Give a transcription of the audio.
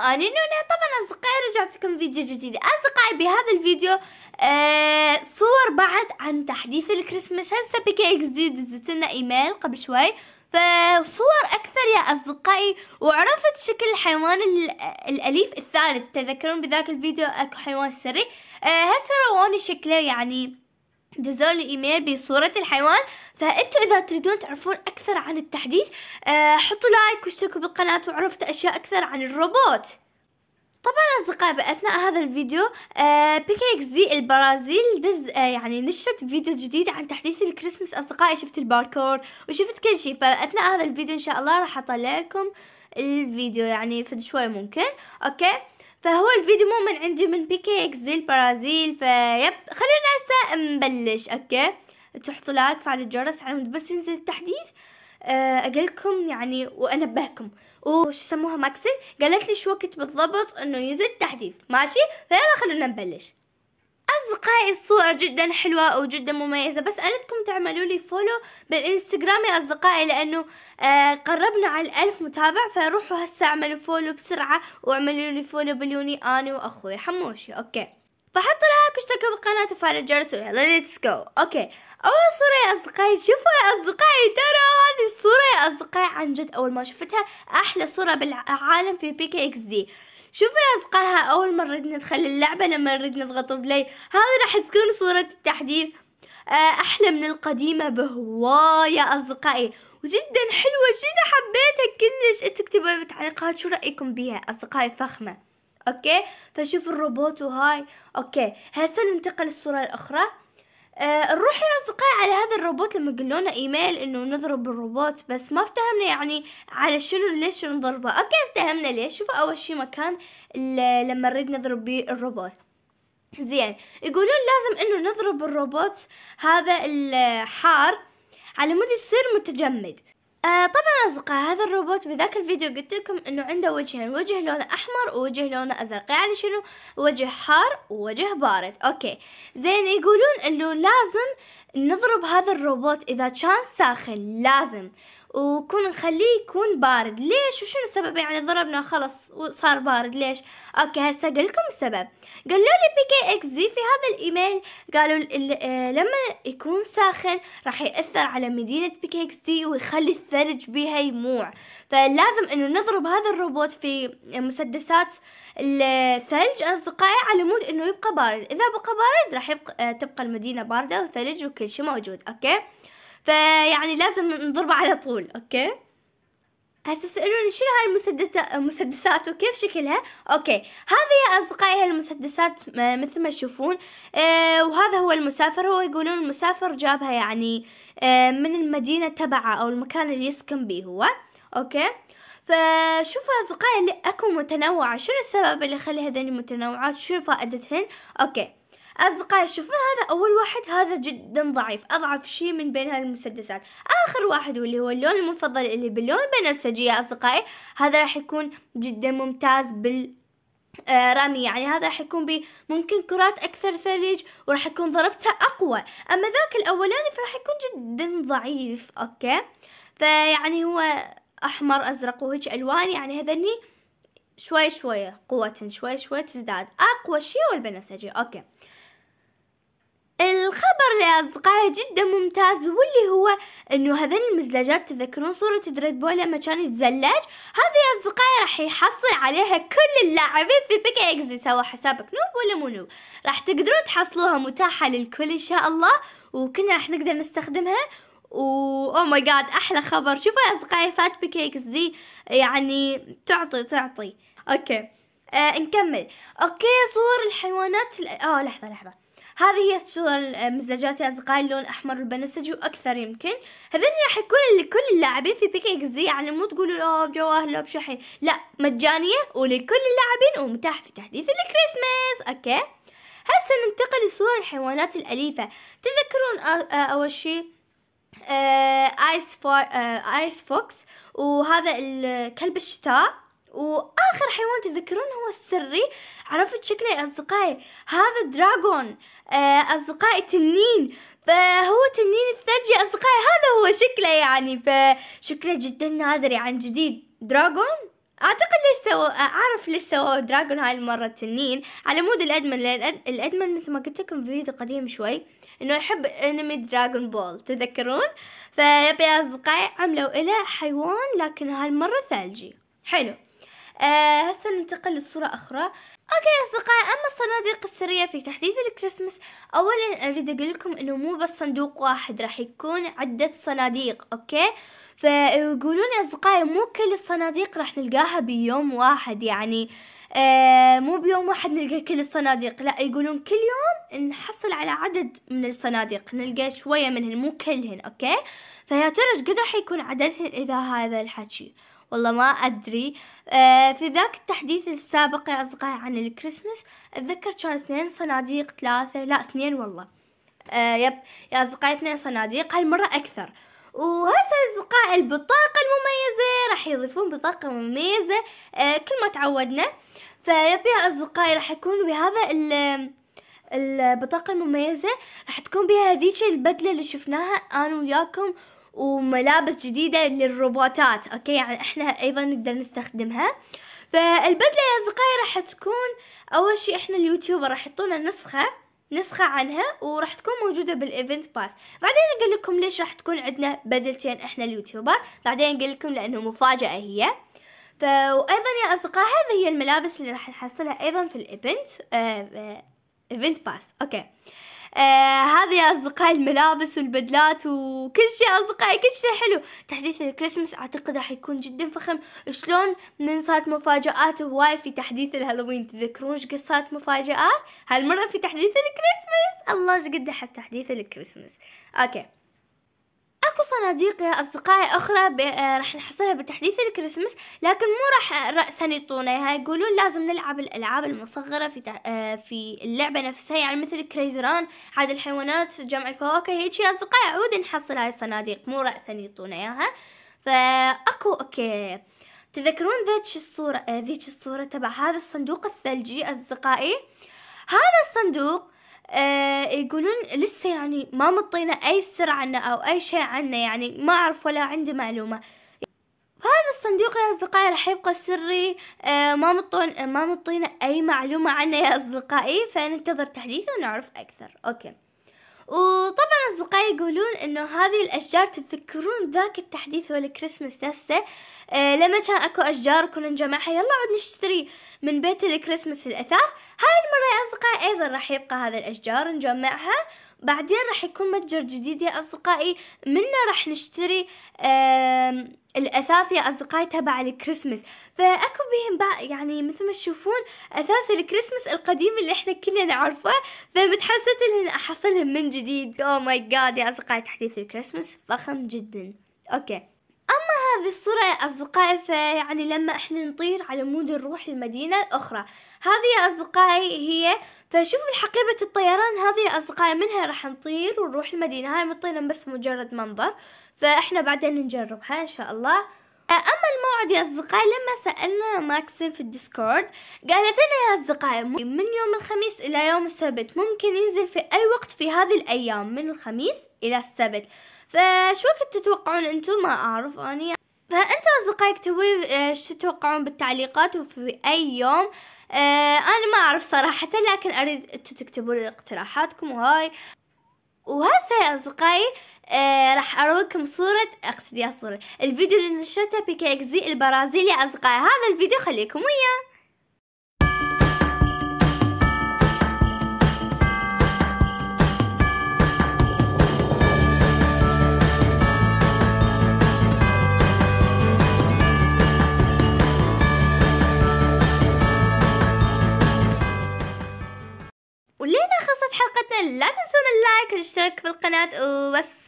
أنا نونا طبعا اصدقائي رجعت لكم فيديو جديد اصدقائي بهذا الفيديو آه صور بعد عن تحديث الكريسماس هسه بكي جديد دي لنا ايميل قبل شوي فصور اكثر يا اصدقائي وعرفت شكل الحيوان الاليف الثالث تذكرون بذاك الفيديو اكو حيوان سري آه هسه رواني شكله يعني دزول الايميل بصورة الحيوان فانتوا اذا تريدون تعرفون اكثر عن التحديث آه، حطوا لايك واشتركوا بالقناة وعرفت اشياء اكثر عن الروبوت طبعا أصدقائي باثناء هذا الفيديو آه، بيكيك زي البرازيل دز آه، يعني نشرت فيديو جديد عن تحديث الكريسماس أصدقائي شفت الباركور وشفت كل شيء فأثناء هذا الفيديو إن شاء الله راح أطلع لكم الفيديو يعني فد شوي ممكن أوكي فهو الفيديو مو من عندي من بيكيكس زي البرازيل فيب خلونا هسه نبلش اوكي تحطوا لايك فعلوا الجرس على مود بس ينزل التحديث آه، اقلكم يعني وانبهكم وش سموها ماكسل قالت لي شو وقت بالضبط انه ينزل التحديث ماشي فيلا خلونا نبلش أصدقائي الصور جدا حلوة وجدا مميزة بس أردكم تعملوا لي فولو بالإنستغرام يا أصدقائي لأنه آه قربنا على الألف متابع فروحوا هسه اعملوا فولو بسرعة واعملوا لي فولو بليوني أنا وأخوي حموشي أوكي فحطوا لايك واشتركوا بالقناة وفعلوا الجرس ويلا ليتس جو اوكي اول صورة يا اصدقائي شوفوا يا اصدقائي ترى هذه الصورة يا اصدقائي عن جد اول ما شفتها احلى صورة بالعالم في بيكي اكس دي شوفوا يا اصدقائها أول مره ندخل اللعبة لما نريد نضغط بلاي هذا راح تكون صورة التحديث آه، أحلى من القديمة بهواية أصدقائي وجدا حلوة جدا حبيتها كلش تكتبوا لي بالتعليقات شو رأيكم بيها أصدقائي فخمة أوكي فشوف الروبوت وهاي أوكي هسه ننتقل للصورة الأخرى آه، نروح يا أصدقائي على هذا الروبوت لما قلونا إيميل إنه نضرب الروبوت بس ما افتهمنا يعني على شنو ليش نضربه أوكي افتهمنا ليش شوف أول شي مكان لما نريد نضرب بيه الروبوت زين يقولون لازم إنه نضرب الروبوت هذا الحار على مود يصير متجمد آه طبعا أصدقاء هذا الروبوت بذاك الفيديو قلت لكم انه عنده وجهين وجه لونه احمر ووجه لونه ازرق يعني شنو وجه حار ووجه بارد اوكي زين يقولون انه لازم نضرب هذا الروبوت اذا كان ساخن لازم وكون نخليه يكون بارد ليش وشنو السبب يعني ضربنا خلص وصار بارد ليش اوكي هسه اقول لكم السبب قالوا لي بي كي اكس زي في هذا الايميل قالوا آه، لما يكون ساخن راح ياثر على مدينه بي كي اكس دي ويخلي الثلج بيها يموع فلازم انه نضرب هذا الروبوت في مسدسات الثلج اصدقائي على مود انه يبقى بارد اذا بقى بارد راح يبقى آه، تبقى المدينه بارده وثلج وكل شيء موجود اوكي فيعني لازم نضربه على طول اوكي هسه تسألوني شنو هاي المسدسات وكيف شكلها اوكي هذه يا اصدقائي المسدسات مثل ما تشوفون آه وهذا هو المسافر هو يقولون المسافر جابها يعني آه من المدينة تبعه او المكان اللي يسكن به هو اوكي فشوفوا اصدقائي اكو متنوعة شنو السبب اللي يخلي هذني متنوعات شنو فائدتهن اوكي أصدقائي شوفوا هذا أول واحد هذا جدا ضعيف أضعف شيء من بين هالمسدسات آخر واحد واللي هو اللون المفضل اللي باللون البنفسجي يا أصدقائي هذا راح يكون جدا ممتاز بال آه، يعني هذا راح يكون بممكن كرات أكثر ثلج وراح يكون ضربتها أقوى أما ذاك الأولاني فراح يكون جدا ضعيف أوكي فيعني هو أحمر أزرق وهيج ألوان يعني هذني شوي شوي قوة شوي شوي تزداد أقوى شيء والبنفسجي أوكي الخبر اللي أصدقائي جدا ممتاز واللي هو انه هذين المزلجات تذكرون صورة دريد بول لما كان يتزلج هذه أصدقائي راح يحصل عليها كل اللاعبين في بيك اكزي سواء حسابك نوب ولا مو نوب راح تقدرون تحصلوها متاحة للكل إن شاء الله وكنا راح نقدر نستخدمها و او ماي جاد احلى خبر شوفوا يا اصدقائي فات بيكيكس اكزي يعني تعطي تعطي اوكي آه نكمل اوكي صور الحيوانات ال... اه لحظه لحظه هذه هي الصور آه، مزجات يا أصدقائي اللون أحمر والبنفسجي وأكثر يمكن هذين راح يكون لكل اللاعبين في بيك إكس زي يعني مو تقولوا لا بجواهر لا بشحن لا مجانية ولكل اللاعبين ومتاح في تحديث الكريسماس أوكي هسه ننتقل لصور الحيوانات الأليفة تذكرون آه، آه، أول شي آيس, فو... آيس فوكس وهذا كلب الشتاء واخر حيوان تذكرون هو السري عرفت شكله يا اصدقائي هذا دراغون آه، اصدقائي تنين فهو تنين الثلج يا اصدقائي هذا هو شكله يعني فشكله جدا نادر يعني جديد دراغون اعتقد ليش سو... اعرف ليش سووا دراجون هاي المره تنين على مود الادمن لان الادمن مثل ما قلت لكم في فيديو قديم شوي انه يحب انمي دراجون بول تذكرون فيبي اصدقائي عملوا له حيوان لكن هالمره ثلجي حلو آه هسه ننتقل لصورة أخرى أوكي أصدقائي أما الصناديق السرية في تحديث الكريسماس أولا أريد أقول لكم إنه مو بس صندوق واحد راح يكون عدة صناديق أوكي فيقولون أصدقائي مو كل الصناديق راح نلقاها بيوم واحد يعني آه مو بيوم واحد نلقى كل الصناديق لا يقولون كل يوم نحصل على عدد من الصناديق نلقى شوية منهن مو كلهن أوكي فيا ترى قد راح يكون عددهن إذا هذا الحكي والله ما أدري آه، في ذاك التحديث السابق يا أصدقائي عن الكريسماس أتذكر كان اثنين صناديق ثلاثة لا اثنين والله آه، يب يا أصدقائي اثنين صناديق هالمرة أكثر وهسه أصدقائي البطاقة المميزة راح يضيفون بطاقة مميزة آه، كل ما تعودنا فيب يا أصدقائي راح يكون بهذا ال البطاقة المميزة راح تكون بها هذيك البدلة اللي شفناها أنا وياكم وملابس جديدة للروبوتات اوكي يعني احنا ايضا نقدر نستخدمها فالبدلة يا أصدقائي راح تكون أول شي إحنا اليوتيوبر راح يحطونا نسخة نسخة عنها وراح تكون موجودة بالإيفنت باث بعدين أقول لكم ليش راح تكون عندنا بدلتين إحنا اليوتيوبر بعدين أقول لكم لأنه مفاجأة هي ف... وأيضا يا أصدقاء هذه هي الملابس اللي راح نحصلها أيضا في الإيفنت آه... آه... إيفنت باث أوكي آه هذا يا اصدقائي الملابس والبدلات وكل شيء اصدقائي كل شيء حلو تحديث الكريسماس اعتقد راح يكون جدا فخم شلون من صارت مفاجات هواي في تحديث الهالوين تذكرون ايش قصات مفاجات هالمره في تحديث الكريسماس الله ايش قد حب تحديث الكريسماس اوكي اكو صناديق يا اصدقائي اخرى آه، راح نحصلها بتحديث الكريسماس لكن مو راح راسا يعطونا يقولون لازم نلعب الالعاب المصغره في آه، في اللعبه نفسها يعني مثل كريزي ران عاد الحيوانات جمع الفواكه هيك يا اصدقائي عود نحصل هاي الصناديق مو راسا يعطونا اياها فاكو اوكي تذكرون ذيك الصورة آه، ذيك الصورة تبع هذا الصندوق الثلجي أصدقائي هذا الصندوق آه، يقولون لسه يعني ما مطينا أي سر عنه أو أي شيء عنه يعني ما أعرف ولا عندي معلومة هذا الصندوق يا أصدقائي راح يبقى سري آه، ما مطون ما مطينا أي معلومة عنه يا أصدقائي فننتظر تحديثه ونعرف أكثر أوكي وطبعا أصدقائي يقولون إنه هذه الأشجار تتذكرون ذاك التحديث والكريسماس الكريسماس نفسه آه، لما كان أكو أشجار كنا نجمعها يلا عود نشتري من بيت الكريسماس الأثاث هاي المرة يا أصدقائي أيضا راح يبقى هذا الأشجار نجمعها بعدين راح يكون متجر جديد يا أصدقائي منه راح نشتري الأثاث يا أصدقائي تبع الكريسماس فأكو بهم بقى يعني مثل ما تشوفون أثاث الكريسماس القديم اللي احنا كلنا نعرفه فمتحسسة إن أحصلهم من جديد أوه ماي جاد يا أصدقائي تحديث الكريسماس فخم جدا أوكي أما هذه الصورة يا أصدقائي فيعني لما إحنا نطير على مود نروح المدينة الأخرى هذه يا أصدقائي هي فشوفوا حقيبة الطيران هذه يا أصدقائي منها راح نطير ونروح المدينة هاي مطينا بس مجرد منظر فإحنا بعدين نجربها إن شاء الله اما الموعد يا اصدقائي لما سالنا ماكسيم في الديسكورد قالت لنا يا اصدقائي من يوم الخميس الى يوم السبت ممكن ينزل في اي وقت في هذه الايام من الخميس الى السبت فشو كنت تتوقعون انتم ما اعرف اني فانتم اصدقائي اكتبوا آه، لي شو تتوقعون بالتعليقات وفي اي يوم آه انا ما اعرف صراحة لكن اريد انتم تكتبوا لي اقتراحاتكم وهاي وهسه يا اصدقائي آه راح ارويكم صورة اقصد يا صورة الفيديو اللي نشرته بي اكزي البرازيلي اصدقائي هذا الفيديو خليكم وياه الاشتراك بالقناة وبس